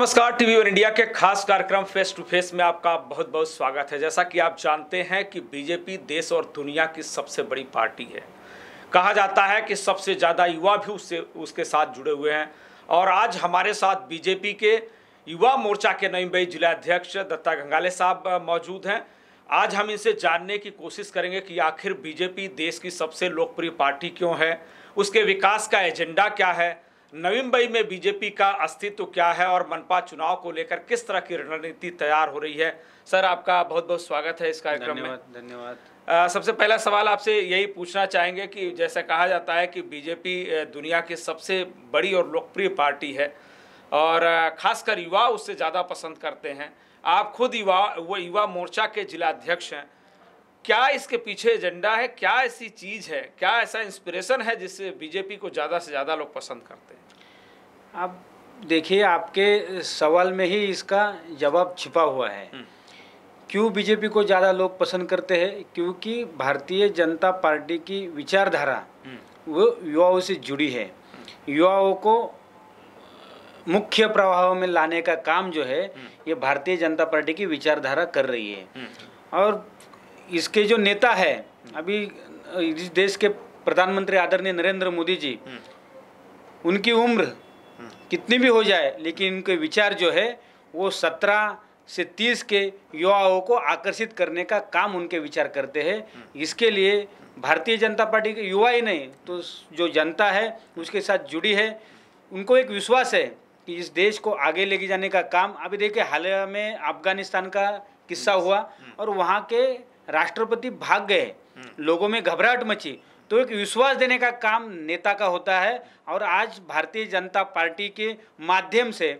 नमस्कार TV one India के खास कार्यक्रम फेस टू फेस में आपका बहुत बहुत स्वागत है जैसा कि आप जानते हैं कि बीजेपी देश और दुनिया की सबसे बड़ी पार्टी है कहा जाता है कि सबसे ज़्यादा युवा भी उससे उसके साथ जुड़े हुए हैं और आज हमारे साथ बीजेपी के युवा मोर्चा के नई बई जिलाध्यक्ष दत्ता गंगाले साहब मौजूद हैं आज हम इनसे जानने की कोशिश करेंगे कि आखिर बीजेपी देश की सबसे लोकप्रिय पार्टी क्यों है उसके विकास का एजेंडा क्या है नवी मुंबई में बीजेपी का अस्तित्व क्या है और मनपा चुनाव को लेकर किस तरह की रणनीति तैयार हो रही है सर आपका बहुत बहुत स्वागत है इस कार्यक्रम में धन्यवाद सबसे पहला सवाल आपसे यही पूछना चाहेंगे कि जैसा कहा जाता है कि बीजेपी दुनिया की सबसे बड़ी और लोकप्रिय पार्टी है और खासकर युवा उससे ज़्यादा पसंद करते हैं आप खुद युवा वो युवा मोर्चा के जिलाध्यक्ष हैं क्या इसके पीछे एजेंडा है क्या ऐसी चीज़ है क्या ऐसा इंस्पिरेशन है जिससे बीजेपी को ज़्यादा से ज़्यादा लोग पसंद करते हैं आप देखिए आपके सवाल में ही इसका जवाब छिपा हुआ है हम्म। क्यों बीजेपी को ज़्यादा लोग पसंद करते हैं क्योंकि भारतीय जनता पार्टी की विचारधारा हम्म। वो युवाओं से जुड़ी है हम्म। युवाओं को मुख्य प्रवाह में लाने का काम जो है ये भारतीय जनता पार्टी की विचारधारा कर रही है और इसके जो नेता है अभी इस देश के प्रधानमंत्री आदरणीय नरेंद्र मोदी जी उनकी उम्र कितने भी हो जाए लेकिन इनके विचार जो है वो सत्रह से तीस के युवाओं को आकर्षित करने का काम उनके विचार करते हैं हम्म। इसके लिए भारतीय जनता पार्टी के युवा ही नहीं तो जो जनता है उसके साथ जुड़ी है उनको एक विश्वास है कि इस देश को आगे लेके जाने का काम अभी देखिए हाल में अफगानिस्तान का किस्सा हम्म। हुआ हम्म। और वहाँ के राष्ट्रपति भाग गए लोगों में घबराहट मची तो एक विश्वास देने का काम नेता का होता है और आज भारतीय जनता पार्टी के माध्यम से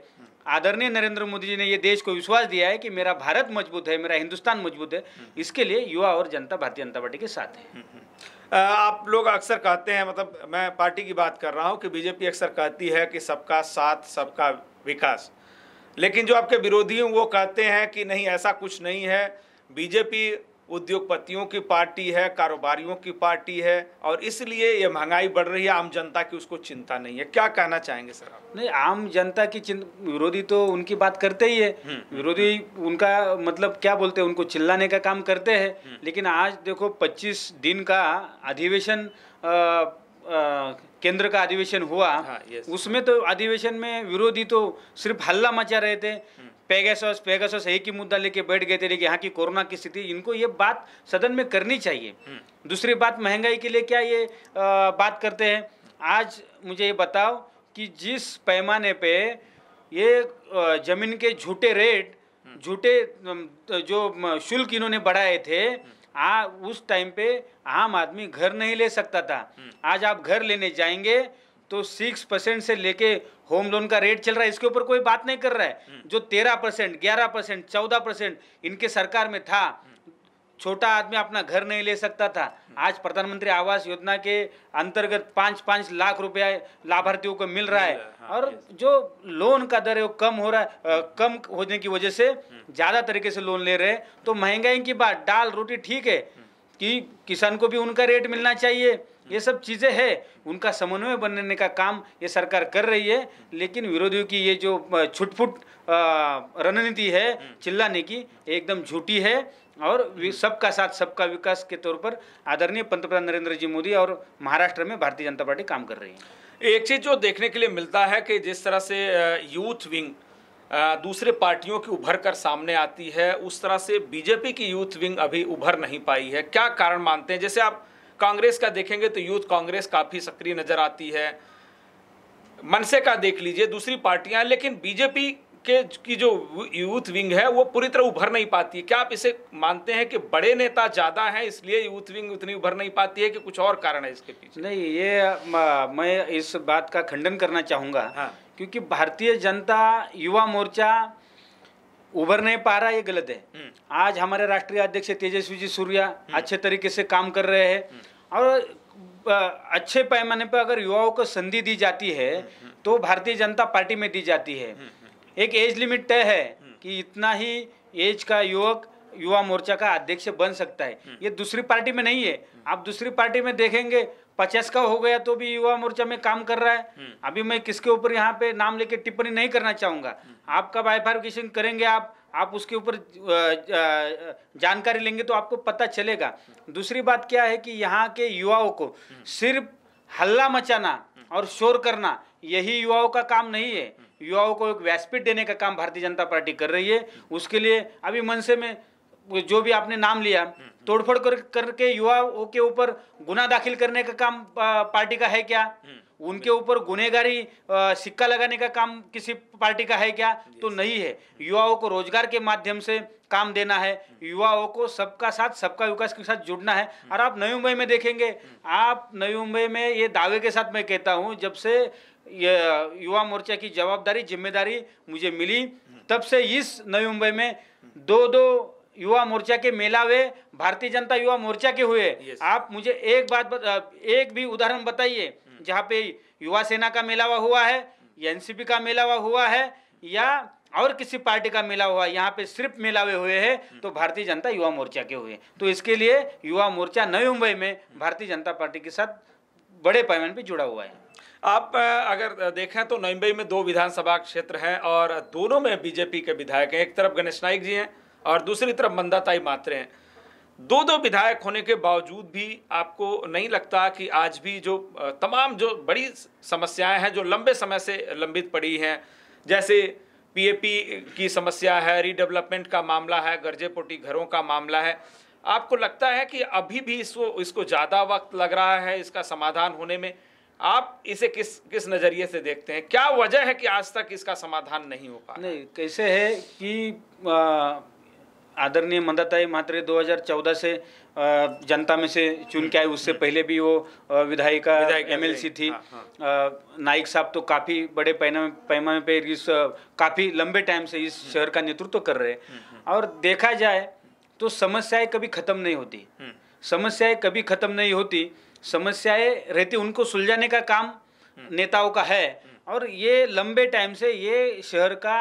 आदरणीय नरेंद्र मोदी जी ने ये देश को विश्वास दिया है कि मेरा भारत मजबूत है मेरा हिंदुस्तान मजबूत है इसके लिए युवा और जनता भारतीय जनता पार्टी के साथ है हम्म, हम्म। आप लोग अक्सर कहते हैं मतलब मैं पार्टी की बात कर रहा हूँ कि बीजेपी अक्सर कहती है कि सबका साथ सबका विकास लेकिन जो आपके विरोधी हैं वो कहते हैं कि नहीं ऐसा कुछ नहीं है बीजेपी उद्योगपतियों की पार्टी है कारोबारियों की पार्टी है और इसलिए ये महंगाई बढ़ रही है आम जनता की उसको चिंता नहीं है क्या कहना चाहेंगे सर आप नहीं आम जनता की विरोधी तो उनकी बात करते ही है हम्म, हम्म, विरोधी हम्म। उनका मतलब क्या बोलते हैं उनको चिल्लाने का काम करते हैं लेकिन आज देखो पच्चीस दिन का अधिवेशन केंद्र का अधिवेशन हुआ हाँ, उसमें तो अधिवेशन में विरोधी तो सिर्फ हल्ला मचा रहे थे पेगासस पेगासस एक ही मुद्दा लेके बैठ गए थे लेकिन यहाँ की कोरोना की स्थिति इनको ये बात सदन में करनी चाहिए हम्म। दूसरी बात महंगाई के लिए क्या ये आ, बात करते हैं आज मुझे ये बताओ कि जिस पैमाने पे ये जमीन के झूठे रेट हम्म। झूठे जो शुल्क इन्होंने बढ़ाए थे हम्म। आ उस टाइम पे आम आदमी घर नहीं ले सकता था आज आप घर लेने जाएंगे तो सिक्स परसेंट से लेके होम लोन का रेट चल रहा है इसके ऊपर कोई बात नहीं कर रहा है हम्म। जो तेरह परसेंट ग्यारह परसेंट चौदह परसेंट इनके सरकार में था हम्म। छोटा आदमी अपना घर नहीं ले सकता था हम्म। आज प्रधानमंत्री आवास योजना के अंतर्गत पाँच पाँच लाख रुपया लाभार्थियों को मिल रहा है हाँ, और जो लोन का दर है वो कम हो रहा है कम होने की वजह से ज़्यादा तरीके से लोन ले रहे हैं तो महंगाई की बात दाल रोटी ठीक है कि किसान को भी उनका रेट मिलना चाहिए ये सब चीज़ें है उनका समन्वय बनने का काम ये सरकार कर रही है लेकिन विरोधियों की ये जो छुटपुट रणनीति है चिल्लाने की एकदम झूठी है और सबका साथ सबका विकास के तौर पर आदरणीय पंतप्रधान नरेंद्र जी मोदी और महाराष्ट्र में भारतीय जनता पार्टी काम कर रही है एक चीज़ जो देखने के लिए मिलता है कि जिस तरह से यूथ विंग दूसरे पार्टियों की उभर कर सामने आती है उस तरह से बीजेपी की यूथ विंग अभी उभर नहीं पाई है क्या कारण मानते हैं जैसे आप कांग्रेस का देखेंगे तो यूथ कांग्रेस काफ़ी सक्रिय नज़र आती है मनसे का देख लीजिए दूसरी पार्टियां लेकिन बीजेपी के की जो यूथ विंग है वो पूरी तरह उभर नहीं पाती है क्या आप इसे मानते हैं कि बड़े नेता ज़्यादा हैं इसलिए यूथ विंग उतनी उभर नहीं पाती है कि कुछ और कारण है इसके पीछे नहीं ये मैं इस बात का खंडन करना चाहूंगा हाँ। क्योंकि भारतीय जनता युवा मोर्चा उभर नहीं पा रहा ये गलत है हम्म। आज हमारे राष्ट्रीय अध्यक्ष तेजस्वी जी सूर्या हम्म। अच्छे तरीके से काम कर रहे हैं हम्म। और अच्छे पैमाने पर अगर युवाओं को संधि दी जाती है हम्म, हम्म। तो भारतीय जनता पार्टी में दी जाती है हम्म, एक एज लिमिट तय है कि इतना ही एज का युवक युवा मोर्चा का अध्यक्ष बन सकता है ये दूसरी पार्टी में नहीं है आप दूसरी पार्टी में देखेंगे पचास का हो गया तो भी युवा मोर्चा में काम कर रहा है अभी मैं किसके ऊपर यहाँ पे नाम लेके टिप्पणी नहीं करना चाहूंगा आपका बायफार्केशन करेंगे आप आप उसके ऊपर जानकारी लेंगे तो आपको पता चलेगा दूसरी बात क्या है कि यहाँ के युवाओं को सिर्फ हल्ला मचाना और शोर करना यही युवाओं का काम नहीं है युवाओं को एक व्यासपीठ देने का काम भारतीय जनता पार्टी कर रही है उसके लिए अभी मनसे में जो भी आपने नाम लिया तोड़फोड़ कर करके युवाओं के ऊपर गुना दाखिल करने का काम पार्टी का है क्या उनके ऊपर गुनेगारी सिक्का लगाने का काम किसी पार्टी का है क्या तो नहीं है युवाओं को रोजगार के माध्यम से काम देना है युवाओं को सबका साथ सबका विकास के साथ जुड़ना है hmm. और आप नई मुंबई में देखेंगे hmm. आप नई मुंबई में ये दावे के साथ मैं कहता हूँ जब से ये युवा मोर्चा की जवाबदारी जिम्मेदारी मुझे मिली hmm. तब से इस नई मुंबई में दो दो युवा मोर्चा के मेला हुए भारतीय जनता युवा मोर्चा के हुए आप मुझे एक बात एक भी उदाहरण बताइए जहाँ पे युवा सेना का मेला हुआ है या एनसीपी का मेला हुआ है या और किसी पार्टी का मेला हुआ यहाँ पे सिर्फ मेलावे हुए हैं तो भारतीय जनता युवा मोर्चा के हुए तो इसके लिए युवा मोर्चा नई मुंबई में भारतीय जनता पार्टी के साथ बड़े पैमाने पर जुड़ा हुआ है आप अगर देखें तो नई मुंबई में दो विधानसभा क्षेत्र हैं और दोनों में बीजेपी के विधायक हैं एक तरफ गणेश नाइक जी हैं और दूसरी तरफ मंदाताई मात्रे हैं दो दो विधायक होने के बावजूद भी आपको नहीं लगता कि आज भी जो तमाम जो बड़ी समस्याएं हैं जो लंबे समय से लंबित पड़ी हैं जैसे पीएपी की समस्या है रीडेवलपमेंट का मामला है गर्जेपोटी घरों का मामला है आपको लगता है कि अभी भी इसको इसको ज़्यादा वक्त लग रहा है इसका समाधान होने में आप इसे किस किस नज़रिए से देखते हैं क्या वजह है कि आज तक इसका समाधान नहीं हो पा नहीं कैसे है कि आ... आदरणीय मंदाताई म्हात्रे 2014 से जनता में से चुन के आए हम्म, उससे हम्म। पहले भी वो विधायिका एमएलसी थी हाँ, हाँ। नाइक साहब तो काफ़ी बड़े पैमाने पर इस काफ़ी लंबे टाइम से इस हम्म। शहर का नेतृत्व तो कर रहे हैं और देखा जाए तो समस्याएं कभी ख़त्म नहीं होती समस्याएं कभी ख़त्म नहीं होती समस्याएं रहती उनको सुलझाने का काम नेताओं का है और ये लंबे टाइम से ये शहर का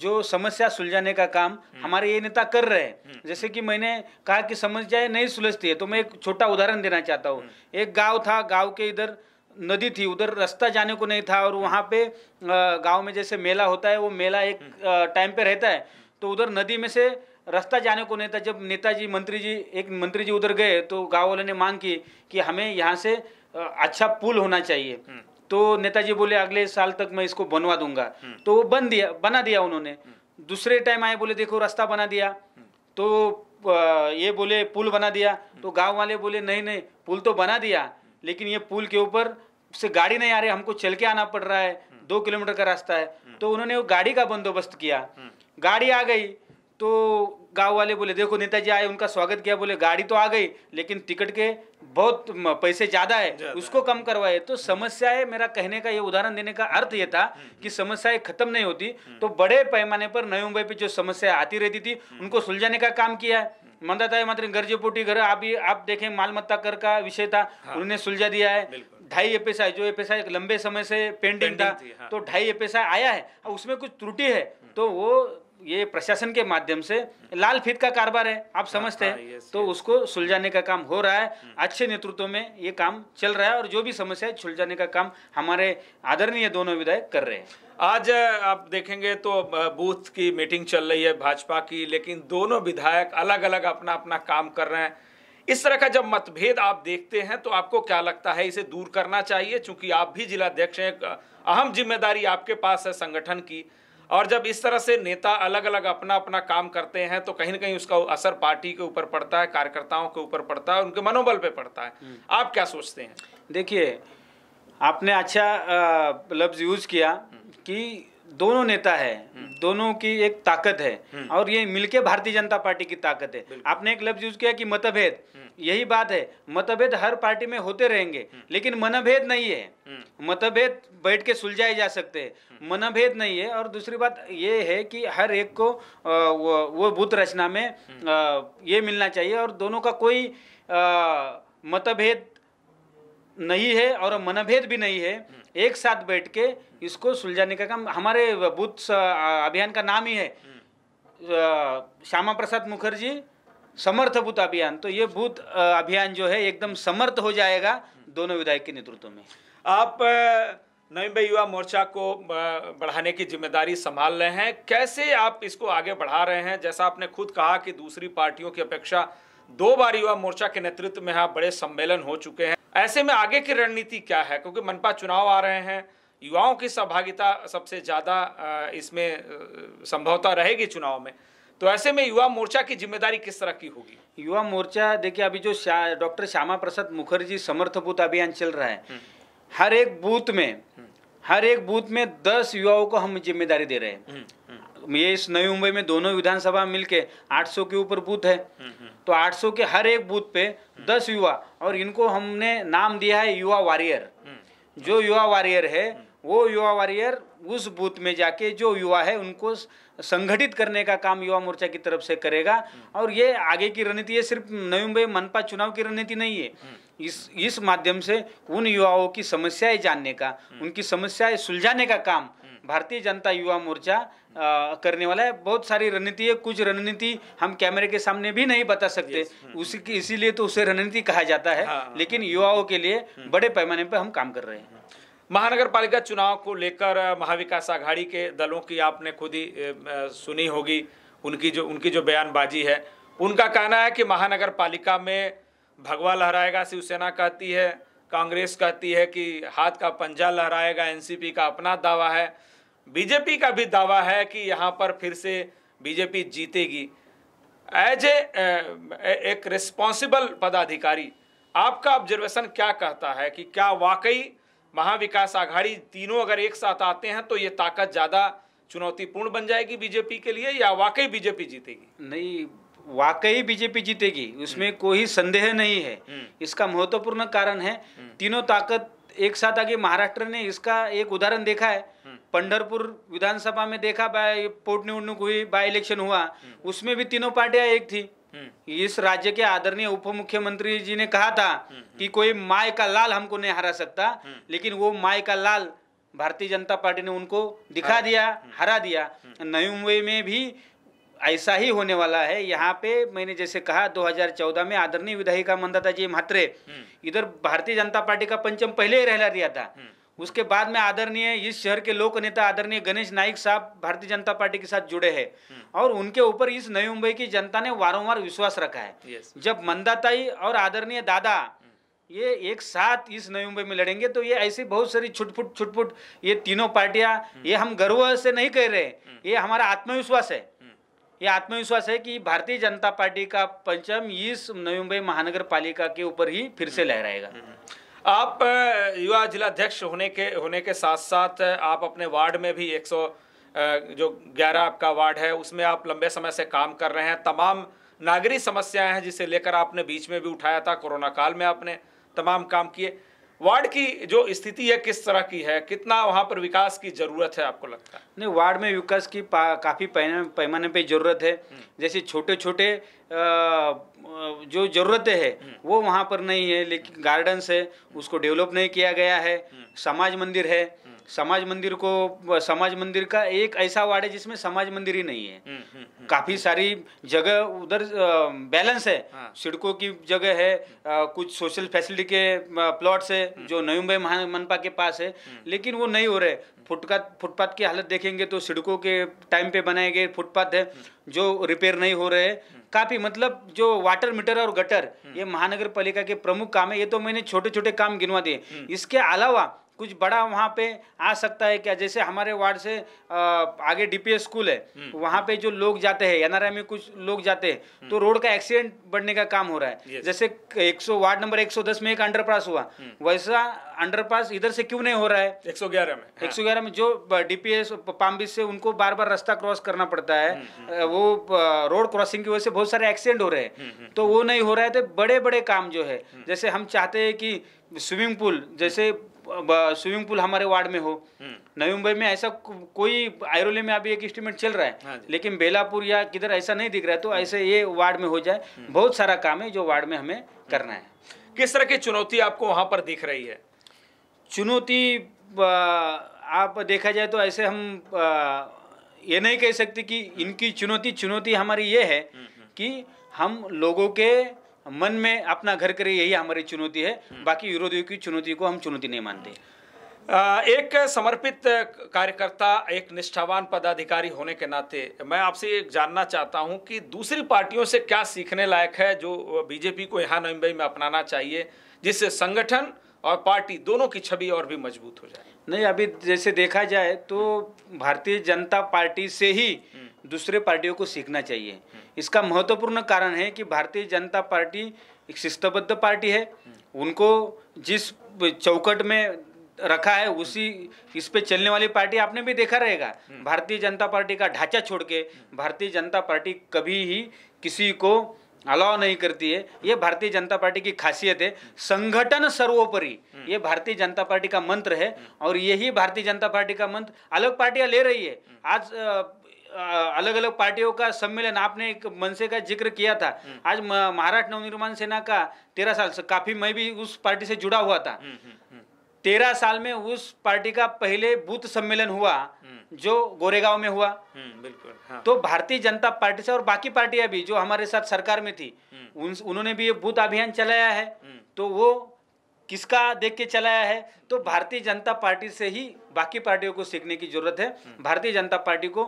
जो समस्या सुलझाने का काम हम्म। हमारे ये नेता कर रहे हैं हम्म। जैसे कि मैंने कहा कि समस्याएं नहीं सुलझती है तो मैं एक छोटा उदाहरण देना चाहता हूँ हम्म। एक गांव था गांव के इधर नदी थी उधर रास्ता जाने को नहीं था और वहाँ पे गांव में जैसे मेला होता है वो मेला एक टाइम पे रहता है तो उधर नदी में से रास्ता जाने को नहीं था जब नेताजी मंत्री जी एक मंत्री जी उधर गए तो गाँव वालों ने मांग की कि हमें यहाँ से अच्छा पुल होना चाहिए तो नेताजी बोले अगले साल तक मैं इसको बनवा दूंगा हम्म। तो वो बन दिया बना दिया उन्होंने हम्म। दूसरे टाइम आए बोले देखो रास्ता बना दिया हम्म। तो ये बोले पुल बना दिया तो गांव वाले बोले नहीं नहीं पुल तो बना दिया लेकिन ये पुल के ऊपर से गाड़ी नहीं आ रही हमको चल के आना पड़ रहा है दो किलोमीटर का रास्ता है तो उन्होंने वो गाड़ी का बंदोबस्त किया गाड़ी आ गई तो गांव वाले बोले देखो नेताजी आए उनका स्वागत किया बोले गाड़ी तो आ गई लेकिन टिकट के बहुत पैसे ज़्यादा है उसको कम करवाए तो समस्याएं मेरा कहने का ये उदाहरण देने का अर्थ ये था हम्म, हम्म। कि समस्याएं खत्म नहीं होती हम्म। तो बड़े पैमाने पर नई मुंबई पे जो समस्या आती रहती थी उनको सुलझाने का काम किया है था मात्र गर्जेपोटी घर अभी आप देखें मालमत्ता कर का विषय था हाँ। उन्होंने सुलझा दिया है ढाई पैसा जो एफ लंबे समय से पेंडिंग, पेंडिंग था, हाँ। तो ढाई पैसा आया है उसमें कुछ त्रुटि है तो वो ये प्रशासन के माध्यम से लाल फीत का कारोबार है आप हाँ, समझते हाँ, हैं तो उसको सुलझाने का काम हो रहा है हम्म। अच्छे नेतृत्व में ये काम चल रहा है और जो भी समस्या है सुलझाने का काम हमारे आदरणीय दोनों विधायक कर रहे हैं आज आप देखेंगे तो बूथ की मीटिंग चल रही है भाजपा की लेकिन दोनों विधायक अलग अलग अपना अपना काम कर रहे हैं इस तरह का जब मतभेद आप देखते हैं तो आपको क्या लगता है इसे दूर करना चाहिए चूंकि आप भी जिलाध्यक्ष हैं अहम जिम्मेदारी आपके पास है संगठन की और जब इस तरह से नेता अलग अलग अपना अपना काम करते हैं तो कहीं ना कहीं उसका असर पार्टी के ऊपर पड़ता है कार्यकर्ताओं के ऊपर पड़ता है उनके मनोबल पे पड़ता है हम्म। आप क्या सोचते हैं देखिए आपने अच्छा लफ्ज़ यूज़ किया हम्म। कि दोनों नेता है हम्म। दोनों की एक ताकत है हम्म। और ये मिलके भारतीय जनता पार्टी की ताकत है आपने एक लफ्ज यूज किया कि मतभेद हम्म। यही बात है मतभेद हर पार्टी में होते रहेंगे लेकिन मनभेद नहीं है मतभेद बैठ के सुलझाए जा सकते हैं मनभेद नहीं है और दूसरी बात ये है कि हर एक को वो, वो रचना में ये मिलना चाहिए और दोनों का कोई मतभेद नहीं है और मनभेद भी नहीं है एक साथ बैठ के इसको सुलझाने का काम हमारे बूथ अभियान का नाम ही है हम्म। श्यामा प्रसाद मुखर्जी समर्थ बूथ अभियान तो ये बूथ अभियान जो है एकदम समर्थ हो जाएगा दोनों विधायक के नेतृत्व में आप नवीन युवा मोर्चा को बढ़ाने की जिम्मेदारी संभाल रहे हैं कैसे आप इसको आगे बढ़ा रहे हैं जैसा आपने खुद कहा कि दूसरी पार्टियों की अपेक्षा दो बार युवा मोर्चा के नेतृत्व में आप बड़े सम्मेलन हो चुके हैं ऐसे में आगे की रणनीति क्या है क्योंकि मनपा चुनाव आ रहे हैं युवाओं की सहभागिता सबसे ज़्यादा इसमें संभवता रहेगी चुनाव में तो ऐसे में युवा मोर्चा की जिम्मेदारी किस तरह की होगी युवा मोर्चा देखिए अभी जो डॉक्टर श्यामा प्रसाद मुखर्जी समर्थ बूथ अभियान चल रहा है हम्म। हर एक बूथ में हर एक बूथ में दस युवाओं को हम जिम्मेदारी दे रहे हैं हम्म, हम्म। ये इस नई मुंबई में दोनों विधानसभा मिलके 800 के ऊपर बूथ है तो 800 के हर एक बूथ पे 10 हम्म। युवा और इनको हमने नाम दिया है युवा वॉरियर हम्म। जो युवा वॉरियर है हम्म। वो युवा वॉरियर उस बूथ में जाके जो युवा है उनको संगठित करने का काम युवा मोर्चा की तरफ से करेगा और ये आगे की रणनीति ये सिर्फ नवी मुंबई मनपा चुनाव की रणनीति नहीं है इस इस माध्यम से उन युवाओं की समस्याएं जानने का उनकी समस्याएं सुलझाने का काम भारतीय जनता युवा मोर्चा करने वाला है बहुत सारी रणनीति है कुछ रणनीति हम कैमरे के सामने भी नहीं बता सकते हम्म। उसकी इसीलिए तो उसे रणनीति कहा जाता है हाँ, हाँ। लेकिन युवाओं के लिए हम्म। बड़े पैमाने पर हम काम कर रहे हैं महानगर पालिका चुनाव को लेकर महाविकास आघाड़ी के दलों की आपने खुद ही सुनी होगी उनकी जो उनकी जो बयानबाजी है उनका कहना है कि महानगर पालिका में भगवा लहराएगा शिवसेना कहती है कांग्रेस कहती है कि हाथ का पंजा लहराएगा एनसीपी का अपना दावा है बीजेपी का भी दावा है कि यहाँ पर फिर से बीजेपी जीतेगी एज ए uh, एक रिस्पॉन्सिबल पदाधिकारी आपका ऑब्जर्वेशन क्या कहता है कि क्या वाकई महाविकास आघाड़ी तीनों अगर एक साथ आते हैं तो ये ताकत ज़्यादा चुनौतीपूर्ण बन जाएगी बीजेपी के लिए या वाकई बीजेपी जीतेगी नहीं वाकई बीजेपी जीतेगी उसमें हम्म। कोई संदेह नहीं है हम्म। इसका महत्वपूर्ण कारण है हम्म। तीनों ताकत एक साथ आगे महाराष्ट्र ने इसका एक उदाहरण देखा है पंडरपुर विधानसभा में देखा पोट निवडणूक हुई बाय इलेक्शन हुआ हम्म. उसमें भी तीनों पार्टियां एक थी हम्म. इस राज्य के आदरणीय उप मुख्यमंत्री जी ने कहा था हम्म, कि कोई माय का लाल हमको नहीं हरा सकता लेकिन वो माय का लाल भारतीय जनता पार्टी ने उनको दिखा दिया हरा दिया नई मुंबई में भी ऐसा ही होने वाला है यहाँ पे मैंने जैसे कहा 2014 में आदरणीय विधायिका मंदाता जी म्हात्रे इधर भारतीय जनता पार्टी का पंचम पहले ही रहला दिया था उसके बाद में आदरणीय इस शहर के लोक नेता आदरणीय गणेश नाइक साहब भारतीय जनता पार्टी के साथ जुड़े हैं हम्म। और उनके ऊपर इस नई मुंबई की जनता ने वारंवार विश्वास रखा है जब मंदाताई और आदरणीय दादा हम्म। ये एक साथ इस नई मुंबई में लड़ेंगे तो ये ऐसी बहुत सारी छुटपुट छुटपुट ये तीनों पार्टियां हम्म। ये हम गर्व से नहीं कह रहे ये हमारा आत्मविश्वास है ये आत्मविश्वास है कि भारतीय जनता पार्टी का पंचम इस नई मुंबई महानगर पालिका के ऊपर ही फिर से लहराएगा आप युवा जिलाध्यक्ष होने के होने के साथ साथ आप अपने वार्ड में भी 100 जो 11 आपका वार्ड है उसमें आप लंबे समय से काम कर रहे हैं तमाम नागरी समस्याएं हैं जिसे लेकर आपने बीच में भी उठाया था कोरोना काल में आपने तमाम काम किए वार्ड की जो स्थिति है किस तरह की है कितना वहाँ पर विकास की जरूरत है आपको लगता है नहीं वार्ड में विकास की काफ़ी पैमाने पे जरूरत है हम्म। जैसे छोटे छोटे जो ज़रूरतें है हम्म। वो वहाँ पर नहीं है लेकिन गार्डन्स है उसको डेवलप नहीं किया गया है हम्म। समाज मंदिर है समाज मंदिर को समाज मंदिर का एक ऐसा वार्ड है जिसमें समाज मंदिर ही नहीं है हम्म, हम्म, हम्म, काफी सारी जगह उधर बैलेंस है हाँ। सड़कों की जगह है कुछ सोशल फैसिलिटी के प्लॉट्स है जो नवी मुंबई मनपा के पास है लेकिन वो नहीं हो रहे फुटपाथ फुटपाथ की हालत देखेंगे तो सड़कों के टाइम पे बनाए गए फुटपाथ है जो रिपेयर नहीं हो रहे है काफी मतलब जो वाटर मीटर और गटर ये महानगर पालिका के प्रमुख काम है ये तो मैंने छोटे छोटे काम गिनवा दिए इसके अलावा कुछ बड़ा वहाँ पे आ सकता है क्या जैसे हमारे वार्ड से आगे डीपीएस स्कूल है हम्म। तो वहाँ पे जो लोग जाते हैं एनआरआई में कुछ लोग जाते हैं हम्म। तो रोड का एक्सीडेंट बढ़ने का काम हो रहा है जैसे 100 वार्ड नंबर 110 में एक अंडरपास हुआ हम्म। वैसा अंडरपास इधर से क्यों नहीं हो रहा है 111 में 111 हाँ। में जो डीपीएस पामबीच से उनको बार बार रास्ता क्रॉस करना पड़ता है वो रोड क्रॉसिंग की वजह से बहुत सारे एक्सीडेंट हो रहे हैं तो वो नहीं हो रहा है तो बड़े बड़े काम जो है जैसे हम चाहते हैं कि स्विमिंग पूल जैसे स्विमिंग पूल हमारे वार्ड में हो हम्म। नवी मुंबई में ऐसा कोई आयरोली में अभी एक इंस्ट्रूमेंट चल रहा है हाँ लेकिन बेलापुर या किधर ऐसा नहीं दिख रहा है तो हम्म। ऐसे ये वार्ड में हो जाए हम्म। बहुत सारा काम है जो वार्ड में हमें करना है किस तरह की चुनौती आपको वहाँ पर दिख रही है चुनौती आप देखा जाए तो ऐसे हम ये नहीं कह सकते कि इनकी चुनौती चुनौती हमारी ये है कि हम लोगों के मन में अपना घर करे यही हमारी चुनौती है हम्म। बाकी विरोधियों की चुनौती को हम चुनौती नहीं मानते एक समर्पित कार्यकर्ता एक निष्ठावान पदाधिकारी होने के नाते मैं आपसे जानना चाहता हूं कि दूसरी पार्टियों से क्या सीखने लायक है जो बीजेपी को यहाँ नवी मुंबई में अपनाना चाहिए जिससे संगठन और पार्टी दोनों की छवि और भी मजबूत हो जाए नहीं अभी जैसे देखा जाए तो भारतीय जनता पार्टी से ही हम्म। दूसरे पार्टियों को सीखना चाहिए इसका महत्वपूर्ण कारण है कि भारतीय जनता पार्टी एक शिस्तबद्ध पार्टी है उनको जिस चौकट में रखा है उसी इस पे चलने वाली पार्टी आपने भी देखा रहेगा भारतीय जनता पार्टी का ढांचा छोड़ के भारतीय जनता पार्टी कभी ही किसी को अलाव नहीं करती है ये भारतीय जनता पार्टी की खासियत है संगठन सर्वोपरि ये भारतीय जनता पार्टी का मंत्र है और यही भारतीय जनता पार्टी का मंत्र अलग पार्टियां ले रही है आज अलग अलग पार्टियों का सम्मेलन आपने एक मनसे का जिक्र किया था हम्म। आज महाराष्ट्र नवनिर्माण सेना का तेरह साल से काफी मैं भी उस पार्टी से जुड़ा हुआ था हम्म, हम्म, तेरह साल में उस पार्टी का पहले बूथ सम्मेलन हुआ जो गोरेगांव में हुआ बिल्कुल हाँ। तो भारतीय जनता पार्टी से और बाकी पार्टियां भी जो हमारे साथ सरकार में थी उन, उन्होंने भी ये बूथ अभियान चलाया है तो वो किसका देख के चलाया है तो भारतीय जनता पार्टी से ही बाकी पार्टियों को सीखने की जरूरत है भारतीय जनता पार्टी को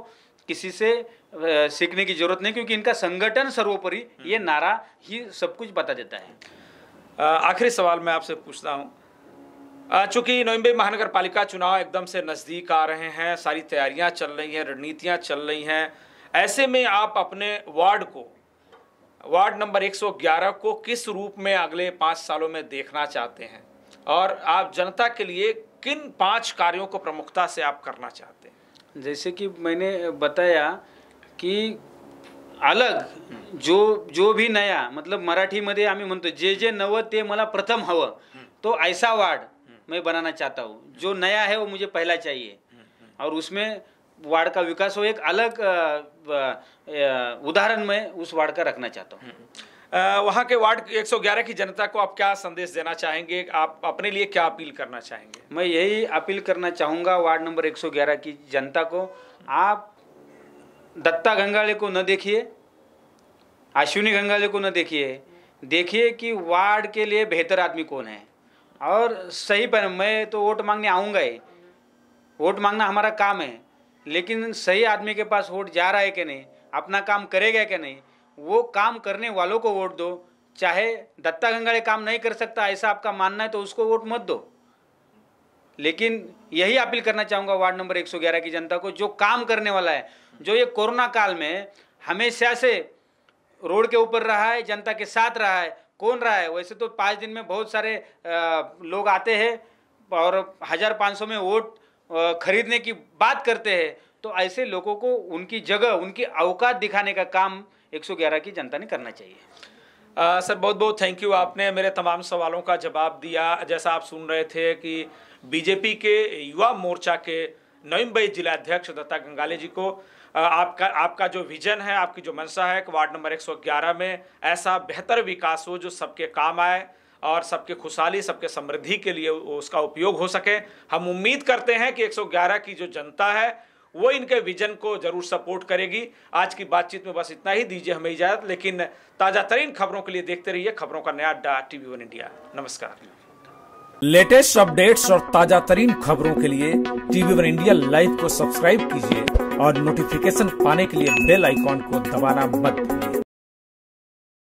किसी से सीखने की जरूरत नहीं क्योंकि इनका संगठन सर्वोपरि हम्म। ये नारा ही सब कुछ बता देता है आखिरी सवाल मैं आपसे पूछता हूँ चूंकि नोइम्बे महानगर पालिका चुनाव एकदम से नज़दीक आ रहे हैं सारी तैयारियां चल रही हैं रणनीतियां चल रही हैं ऐसे में आप अपने वार्ड को वार्ड नंबर 111 को किस रूप में अगले पाँच सालों में देखना चाहते हैं और आप जनता के लिए किन पाँच कार्यों को प्रमुखता से आप करना चाहते हैं जैसे कि मैंने बताया कि अलग जो जो भी नया मतलब मराठीमध्ये आम्ही म्हणतो जे जे नवं ते मला प्रथम हवं तो ऐसा वार्ड मैं बनाना चाहता हूँ जो नया है वो मुझे पहला चाहिए और उसमें वार्ड का विकास हो एक अलग उदाहरण मैं उस वार्ड का रखना चाहता हूँ वहाँ के वार्ड 111 की जनता को आप क्या संदेश देना चाहेंगे आप अपने लिए क्या अपील करना चाहेंगे मैं यही अपील करना चाहूँगा वार्ड नंबर 111 की जनता को आप दत्ता गंगाले को न देखिए अश्विनी गंगाले को न देखिए देखिए कि वार्ड के लिए बेहतर आदमी कौन है और सही पर मैं तो वोट मांगने आऊँगा ही वोट मांगना हमारा काम है लेकिन सही आदमी के पास वोट जा रहा है कि नहीं अपना काम करेगा कि नहीं वो काम करने वालों को वोट दो चाहे दत्ता गंगाड़े काम नहीं कर सकता ऐसा आपका मानना है तो उसको वोट मत दो लेकिन यही अपील करना चाहूँगा वार्ड नंबर 111 की जनता को जो काम करने वाला है जो ये कोरोना काल में हमेशा से रोड के ऊपर रहा है जनता के साथ रहा है कौन रहा है वैसे तो पाँच दिन में बहुत सारे लोग आते हैं और हज़ार पाँच सौ में वोट खरीदने की बात करते हैं तो ऐसे लोगों को उनकी जगह उनकी अवकात दिखाने का काम 111 की जनता ने करना चाहिए आ, सर बहुत बहुत थैंक यू आपने मेरे तमाम सवालों का जवाब दिया जैसा आप सुन रहे थे कि बीजेपी के युवा मोर्चा के जिला अध्यक्ष दत्ता गंगाले जी को आपका आपका जो विजन है आपकी जो मंशा है कि वार्ड नंबर 111 में ऐसा बेहतर विकास हो जो सबके काम आए और सबके खुशहाली सबके समृद्धि के लिए उसका उपयोग हो सके हम उम्मीद करते हैं कि 111 की जो जनता है वो इनके विजन को जरूर सपोर्ट करेगी आज की बातचीत में बस इतना ही दीजिए हमें इजाज़त लेकिन ताज़ा तरीन खबरों के लिए देखते रहिए खबरों का नया अड्डा टीवी वन इंडिया नमस्कार लेटेस्ट अपडेट्स और ताज़ा तरीन खबरों के लिए टीवी वन इंडिया लाइव को सब्सक्राइब कीजिए और नोटिफिकेशन पाने के लिए बेल आइकॉन को दबाना मत भूलिए